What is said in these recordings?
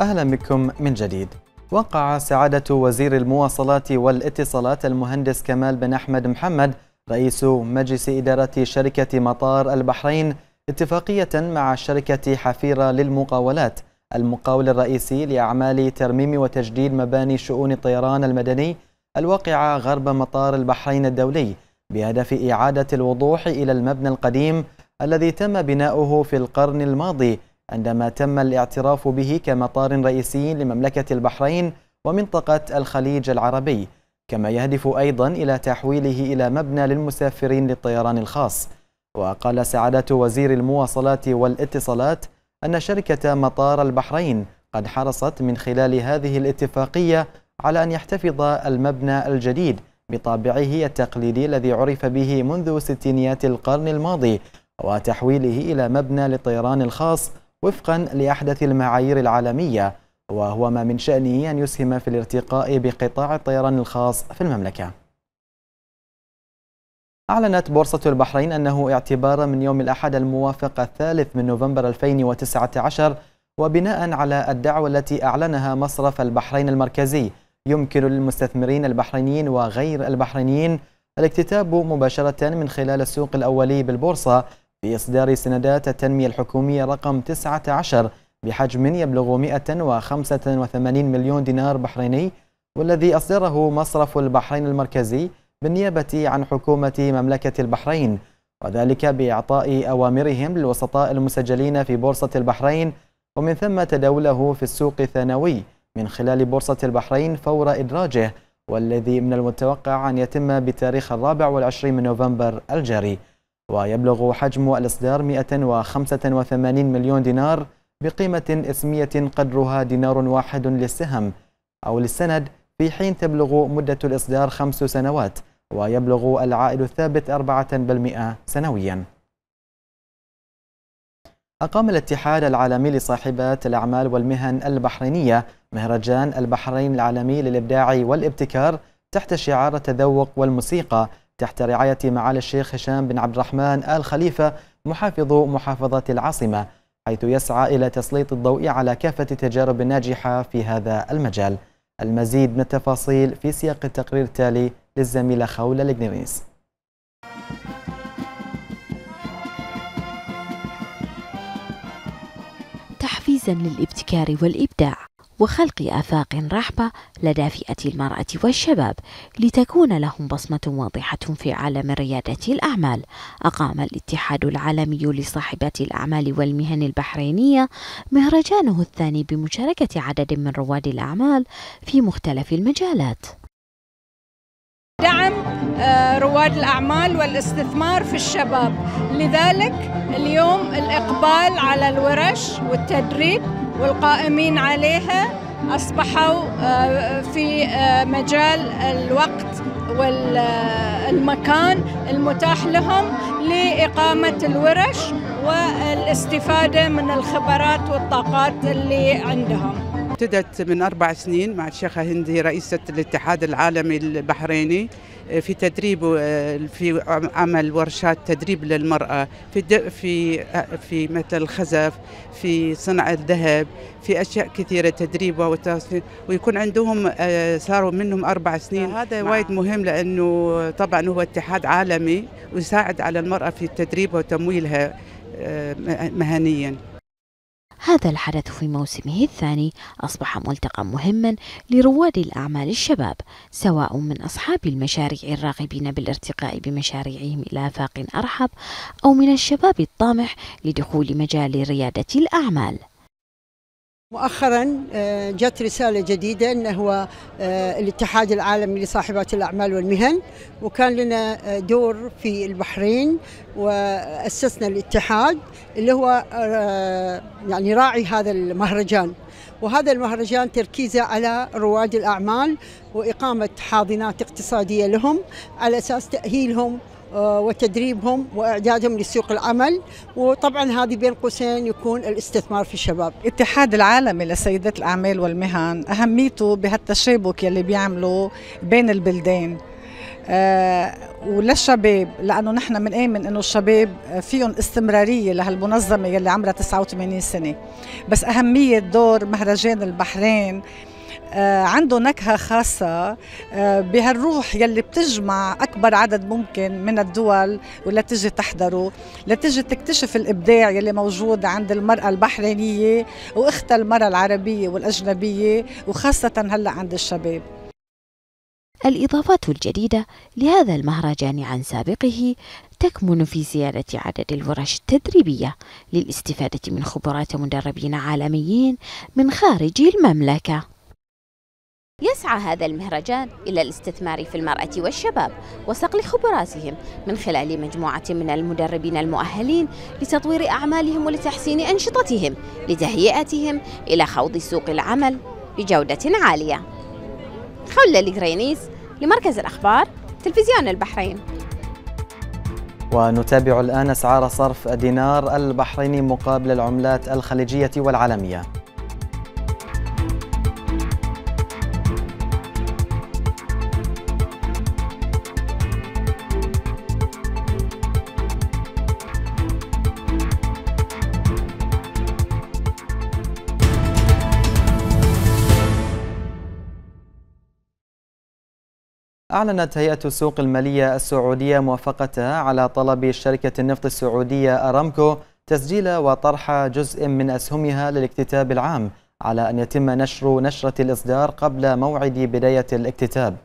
أهلا بكم من جديد وقع سعادة وزير المواصلات والاتصالات المهندس كمال بن أحمد محمد رئيس مجلس إدارة شركة مطار البحرين اتفاقية مع شركة حفيرة للمقاولات المقاول الرئيسي لأعمال ترميم وتجديد مباني شؤون الطيران المدني الواقعة غرب مطار البحرين الدولي بهدف إعادة الوضوح إلى المبنى القديم الذي تم بناؤه في القرن الماضي عندما تم الاعتراف به كمطار رئيسي لمملكة البحرين ومنطقة الخليج العربي كما يهدف أيضا إلى تحويله إلى مبنى للمسافرين للطيران الخاص وقال سعادة وزير المواصلات والاتصالات أن شركة مطار البحرين قد حرصت من خلال هذه الاتفاقية على أن يحتفظ المبنى الجديد بطابعه التقليدي الذي عرف به منذ ستينيات القرن الماضي وتحويله إلى مبنى للطيران الخاص وفقا لأحدث المعايير العالمية وهو ما من شأنه أن يسهم في الارتقاء بقطاع الطيران الخاص في المملكة أعلنت بورصة البحرين أنه اعتبارا من يوم الأحد الموافق الثالث من نوفمبر 2019 وبناء على الدعوة التي أعلنها مصرف البحرين المركزي يمكن للمستثمرين البحرينيين وغير البحرينيين الاكتتاب مباشرة من خلال السوق الأولي بالبورصة بإصدار سندات التنمية الحكومية رقم 19 بحجم يبلغ 185 مليون دينار بحريني والذي أصدره مصرف البحرين المركزي بالنيابة عن حكومة مملكة البحرين وذلك بإعطاء أوامرهم للوسطاء المسجلين في بورصة البحرين ومن ثم تداوله في السوق الثانوي من خلال بورصة البحرين فور إدراجه والذي من المتوقع أن يتم بتاريخ الرابع والعشرين من نوفمبر الجاري ويبلغ حجم الإصدار 185 مليون دينار بقيمة اسمية قدرها دينار واحد للسهم أو للسند في حين تبلغ مدة الإصدار خمس سنوات ويبلغ العائد الثابت 4% سنوياً أقام الاتحاد العالمي لصاحبات الأعمال والمهن البحرينية مهرجان البحرين العالمي للإبداع والابتكار تحت شعار التذوق والموسيقى تحت رعاية معالي الشيخ هشام بن عبد الرحمن آل خليفة محافظ محافظة العاصمة حيث يسعى إلى تسليط الضوء على كافة التجارب الناجحة في هذا المجال المزيد من التفاصيل في سياق التقرير التالي للزميلة خولة لجنيريس تحفيزا للابتكار والإبداع وخلق آفاق رحبة لدى فئة المرأة والشباب لتكون لهم بصمة واضحة في عالم ريادة الأعمال. أقام الاتحاد العالمي لصاحبات الأعمال والمهن البحرينية مهرجانه الثاني بمشاركة عدد من رواد الأعمال في مختلف المجالات. دعم آه، رواد الأعمال والاستثمار في الشباب لذلك اليوم الإقبال على الورش والتدريب والقائمين عليها أصبحوا آه، في آه، مجال الوقت والمكان المتاح لهم لإقامة الورش والاستفادة من الخبرات والطاقات اللي عندهم ابتدت من أربع سنين مع الشيخة هندي رئيسة الاتحاد العالمي البحريني آه، في تدريب آه، في عمل ورشات تدريب للمرأة في في آه، في مثل الخزف في صنع الذهب في أشياء كثيرة تدريبها ويكون عندهم صاروا منهم أربع سنين هذا وايد مهم لأنه طبعا هو اتحاد عالمي ويساعد على المرأة في تدريبها وتمويلها مهنيا هذا الحدث في موسمه الثاني أصبح ملتقى مهما لرواد الأعمال الشباب سواء من أصحاب المشاريع الراغبين بالارتقاء بمشاريعهم إلى آفاق أرحب أو من الشباب الطامح لدخول مجال ريادة الأعمال مؤخرا آه، جت رسالة جديدة أنه هو آه، الاتحاد العالمي لصاحبات الأعمال والمهن وكان لنا آه، دور في البحرين وأسسنا الاتحاد اللي هو يعني راعي هذا المهرجان وهذا المهرجان تركيزه على رواد الأعمال وإقامة حاضنات اقتصادية لهم على أساس تأهيلهم آه، وتدريبهم واعدادهم لسوق العمل وطبعا هذه بين قوسين يكون الاستثمار في الشباب. الاتحاد العالمي لسيدات الاعمال والمهن اهميته بهالتشابك يلي بيعملوا بين البلدين أه وللشباب لانه نحن بنآمن انه الشباب فيهم استمراريه لهالمنظمه يلي عمرها 89 سنه بس اهميه دور مهرجان البحرين آه، عنده نكهة خاصة آه، بهالروح يلي بتجمع أكبر عدد ممكن من الدول ولتجي تحضره لتجي تكتشف الإبداع يلي موجود عند المرأة البحرينية وأختها المرأة العربية والأجنبية وخاصة هلأ عند الشباب الإضافات الجديدة لهذا المهرجان عن سابقه تكمن في زيادة عدد الورش التدريبية للاستفادة من خبرات مدربين عالميين من خارج المملكة يسعى هذا المهرجان إلى الاستثمار في المرأة والشباب وصقل خبراتهم من خلال مجموعة من المدربين المؤهلين لتطوير أعمالهم ولتحسين أنشطتهم لتهيئتهم إلى خوض سوق العمل بجودة عالية خلة الجرينيس لمركز الأخبار تلفزيون البحرين ونتابع الآن أسعار صرف دينار البحريني مقابل العملات الخليجية والعالمية أعلنت هيئة السوق المالية السعودية موافقتها على طلب شركة النفط السعودية أرامكو تسجيل وطرح جزء من أسهمها للاكتتاب العام على أن يتم نشر نشرة الإصدار قبل موعد بداية الاكتتاب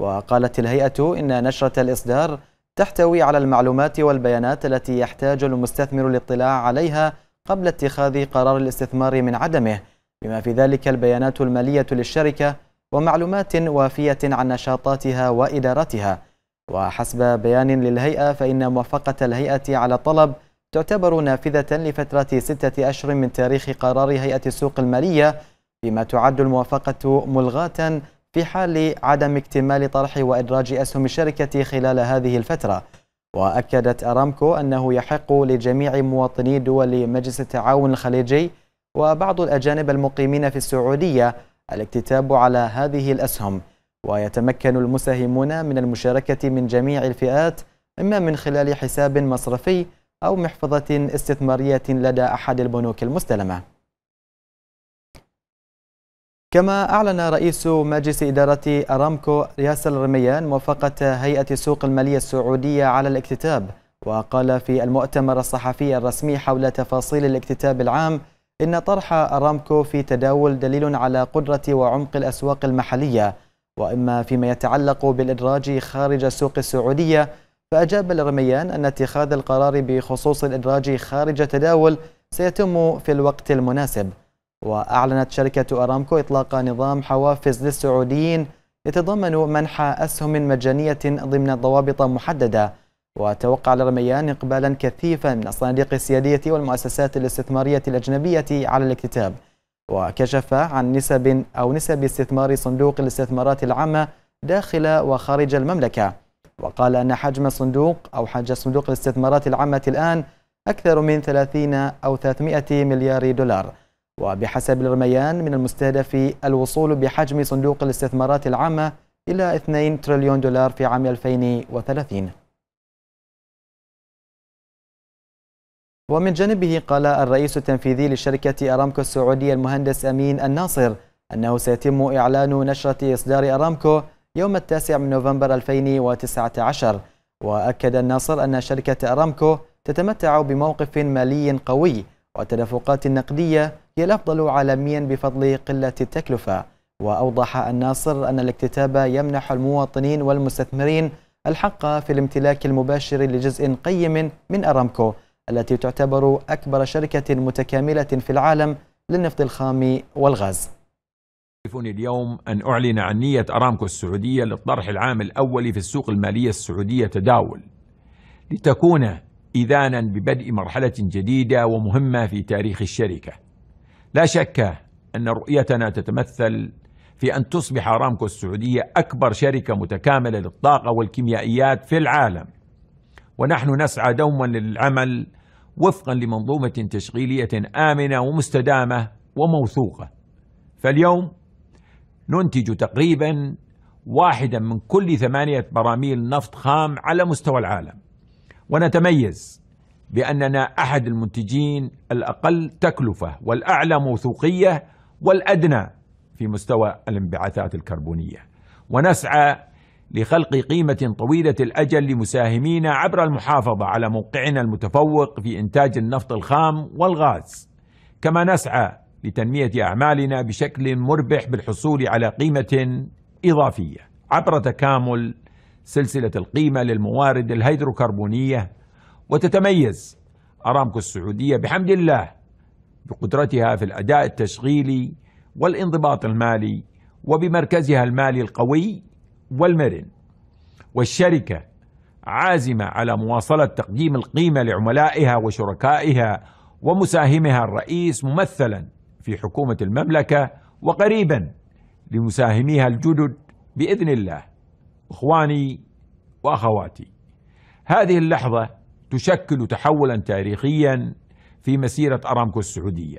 وقالت الهيئة إن نشرة الإصدار تحتوي على المعلومات والبيانات التي يحتاج المستثمر الاطلاع عليها قبل اتخاذ قرار الاستثمار من عدمه بما في ذلك البيانات المالية للشركة ومعلومات وافية عن نشاطاتها وإدارتها وحسب بيان للهيئة فإن موافقة الهيئة على طلب تعتبر نافذة لفترة ستة أشهر من تاريخ قرار هيئة السوق المالية بما تعد الموافقة ملغاة في حال عدم اكتمال طرح وإدراج أسهم الشركة خلال هذه الفترة وأكدت أرامكو أنه يحق لجميع مواطني دول مجلس التعاون الخليجي وبعض الأجانب المقيمين في السعودية الاكتتاب على هذه الأسهم ويتمكن المساهمون من المشاركة من جميع الفئات إما من خلال حساب مصرفي أو محفظة استثمارية لدى أحد البنوك المستلمة كما أعلن رئيس مجلس إدارة أرامكو ياسر الرميان موافقة هيئة السوق المالية السعودية على الاكتتاب وقال في المؤتمر الصحفي الرسمي حول تفاصيل الاكتتاب العام إن طرح أرامكو في تداول دليل على قدرة وعمق الأسواق المحلية وإما فيما يتعلق بالإدراج خارج السوق السعودية فأجاب الرميان أن اتخاذ القرار بخصوص الإدراج خارج تداول سيتم في الوقت المناسب وأعلنت شركة أرامكو إطلاق نظام حوافز للسعوديين يتضمن منح أسهم مجانية ضمن ضوابط محددة وتوقع الرميان إقبالا كثيفا من الصناديق السيادية والمؤسسات الاستثمارية الأجنبية على الاكتتاب وكشف عن نسب أو نسب استثمار صندوق الاستثمارات العامة داخل وخارج المملكة وقال أن حجم الصندوق أو حجم صندوق الاستثمارات العامة الآن أكثر من 30 أو 300 مليار دولار وبحسب الرميان من المستهدف الوصول بحجم صندوق الاستثمارات العامة إلى 2 تريليون دولار في عام 2030 ومن جانبه قال الرئيس التنفيذي لشركة أرامكو السعودية المهندس أمين الناصر أنه سيتم إعلان نشرة إصدار أرامكو يوم التاسع من نوفمبر 2019 وأكد الناصر أن شركة أرامكو تتمتع بموقف مالي قوي والتدفقات النقدية هي الأفضل عالميا بفضل قلة التكلفة وأوضح الناصر أن الاكتتاب يمنح المواطنين والمستثمرين الحق في الامتلاك المباشر لجزء قيم من أرامكو التي تعتبر أكبر شركة متكاملة في العالم للنفط الخام والغاز يكلفني اليوم أن أعلن عن نية أرامكو السعودية للطرح العام الأول في السوق المالية السعودية تداول لتكون إذانا ببدء مرحلة جديدة ومهمة في تاريخ الشركة لا شك أن رؤيتنا تتمثل في أن تصبح أرامكو السعودية أكبر شركة متكاملة للطاقة والكيميائيات في العالم ونحن نسعى دوما للعمل وفقا لمنظومه تشغيليه امنه ومستدامه وموثوقه فاليوم ننتج تقريبا واحدا من كل ثمانيه براميل نفط خام على مستوى العالم ونتميز باننا احد المنتجين الاقل تكلفه والاعلى موثوقيه والادنى في مستوى الانبعاثات الكربونيه ونسعى لخلق قيمة طويلة الأجل لمساهمين عبر المحافظة على موقعنا المتفوق في إنتاج النفط الخام والغاز كما نسعى لتنمية أعمالنا بشكل مربح بالحصول على قيمة إضافية عبر تكامل سلسلة القيمة للموارد الهيدروكربونية وتتميز أرامكو السعودية بحمد الله بقدرتها في الأداء التشغيلي والانضباط المالي وبمركزها المالي القوي والمرن والشركة عازمة على مواصلة تقديم القيمة لعملائها وشركائها ومساهمها الرئيس ممثلا في حكومة المملكة وقريبا لمساهميها الجدد بإذن الله إخواني وأخواتي هذه اللحظة تشكل تحولا تاريخيا في مسيرة أرامكو السعودية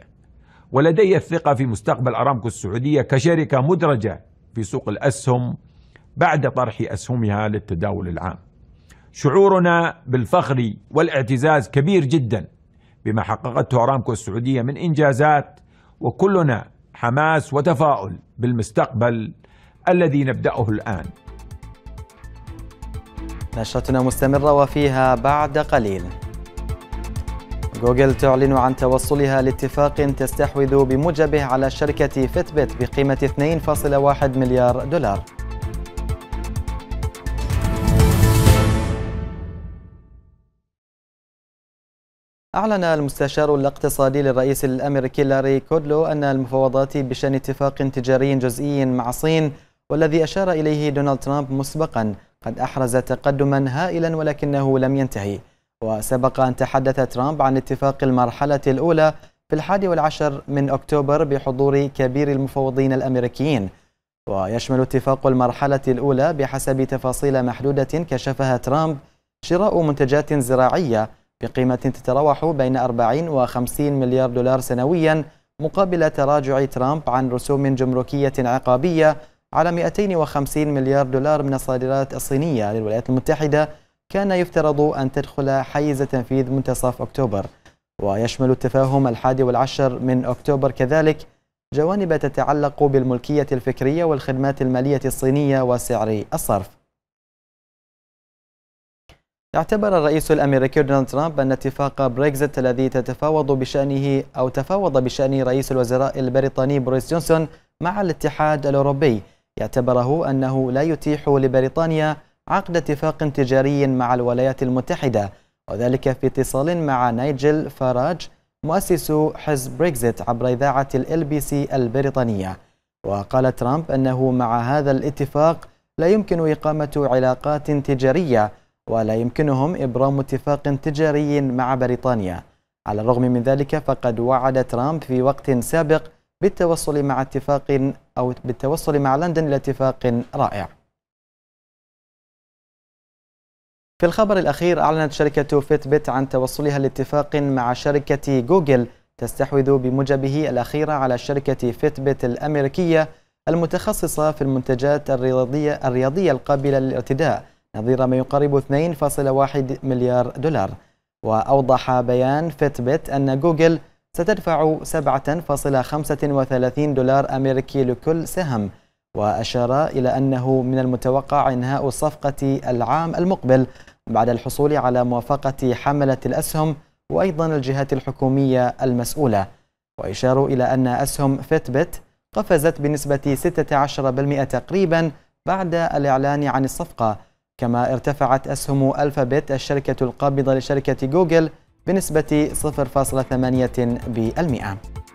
ولدي الثقة في مستقبل أرامكو السعودية كشركة مدرجة في سوق الأسهم بعد طرح اسهمها للتداول العام. شعورنا بالفخر والاعتزاز كبير جدا بما حققته ارامكو السعوديه من انجازات وكلنا حماس وتفاؤل بالمستقبل الذي نبداه الان. نشرتنا مستمره وفيها بعد قليل. جوجل تعلن عن توصلها لاتفاق تستحوذ بموجبه على شركة فيتبت بقيمة 2.1 مليار دولار أعلن المستشار الاقتصادي للرئيس الأمريكي لاري كودلو أن المفاوضات بشأن اتفاق تجاري جزئي مع الصين والذي أشار إليه دونالد ترامب مسبقا قد أحرز تقدما هائلا ولكنه لم ينتهي وسبق أن تحدث ترامب عن اتفاق المرحلة الأولى في الحادي والعشر من أكتوبر بحضور كبير المفوضين الأمريكيين ويشمل اتفاق المرحلة الأولى بحسب تفاصيل محدودة كشفها ترامب شراء منتجات زراعية بقيمة تتراوح بين 40 و 50 مليار دولار سنويا مقابل تراجع ترامب عن رسوم جمركية عقابية على 250 مليار دولار من الصادرات الصينية للولايات المتحدة كان يفترض أن تدخل حيز تنفيذ منتصف أكتوبر ويشمل التفاهم الحادي والعشر من أكتوبر كذلك جوانب تتعلق بالملكية الفكرية والخدمات المالية الصينية وسعر الصرف اعتبر الرئيس الامريكي دونالد ترامب ان اتفاق بريكزت الذي تتفاوض بشانه او تفاوض بشانه رئيس الوزراء البريطاني بوريس جونسون مع الاتحاد الاوروبي يعتبره انه لا يتيح لبريطانيا عقد اتفاق تجاري مع الولايات المتحده وذلك في اتصال مع نايجل فاراج مؤسس حزب بريكزت عبر اذاعه ال بي سي البريطانيه وقال ترامب انه مع هذا الاتفاق لا يمكن اقامه علاقات تجاريه ولا يمكنهم إبرام اتفاق تجاري مع بريطانيا على الرغم من ذلك فقد وعد ترامب في وقت سابق بالتوصل مع اتفاق أو بالتوصل مع لندن إلى اتفاق رائع في الخبر الأخير أعلنت شركة فيتبيت عن توصلها لاتفاق مع شركة جوجل تستحوذ بموجبه الأخيرة على شركة فيتبيت الأمريكية المتخصصة في المنتجات الرياضية, الرياضية القابلة للارتداء نظير ما يقارب 2.1 مليار دولار وأوضح بيان فيتبت أن جوجل ستدفع 7.35 دولار أمريكي لكل سهم وأشار إلى أنه من المتوقع إنهاء الصفقة العام المقبل بعد الحصول على موافقة حملة الأسهم وأيضا الجهات الحكومية المسؤولة ويشار إلى أن أسهم فيتبت قفزت بنسبة 16% تقريبا بعد الإعلان عن الصفقة كما ارتفعت أسهم ألفابت الشركة القابضة لشركة جوجل بنسبة 0.8%